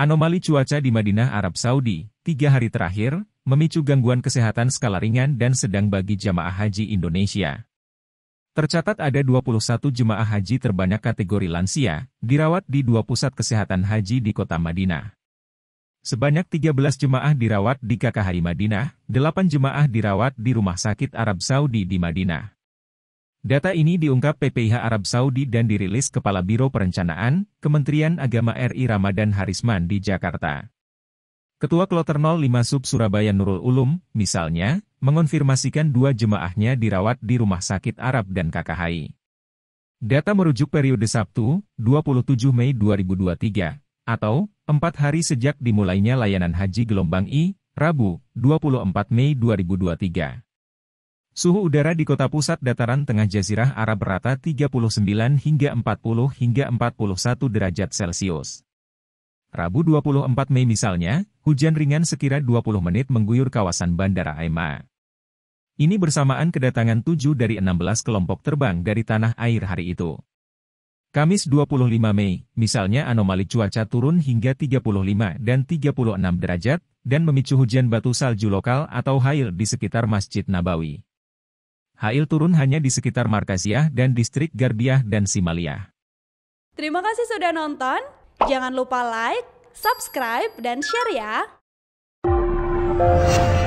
Anomali cuaca di Madinah Arab Saudi, tiga hari terakhir, memicu gangguan kesehatan skala ringan dan sedang bagi jamaah haji Indonesia. Tercatat ada 21 jemaah haji terbanyak kategori lansia, dirawat di dua pusat kesehatan haji di kota Madinah. Sebanyak 13 jemaah dirawat di KKHI Madinah, 8 jemaah dirawat di Rumah Sakit Arab Saudi di Madinah. Data ini diungkap PPIH Arab Saudi dan dirilis Kepala Biro Perencanaan, Kementerian Agama RI Ramadan Harisman di Jakarta. Ketua Kloter 05 Sub Surabaya Nurul Ulum, misalnya, mengonfirmasikan dua jemaahnya dirawat di Rumah Sakit Arab dan KKHI. Data merujuk periode Sabtu, 27 Mei 2023, atau empat hari sejak dimulainya layanan haji gelombang I, Rabu, 24 Mei 2023. Suhu udara di kota pusat dataran tengah Jazirah Arab rata 39 hingga 40 hingga 41 derajat Celcius. Rabu 24 Mei misalnya, hujan ringan sekira 20 menit mengguyur kawasan Bandara Aima. Ini bersamaan kedatangan 7 dari 16 kelompok terbang dari tanah air hari itu. Kamis 25 Mei, misalnya anomali cuaca turun hingga 35 dan 36 derajat, dan memicu hujan batu salju lokal atau hail di sekitar Masjid Nabawi. Hail turun hanya di sekitar Markasiah dan distrik Gardiah dan Simalia. Terima kasih sudah nonton. Jangan lupa like, subscribe, dan share ya.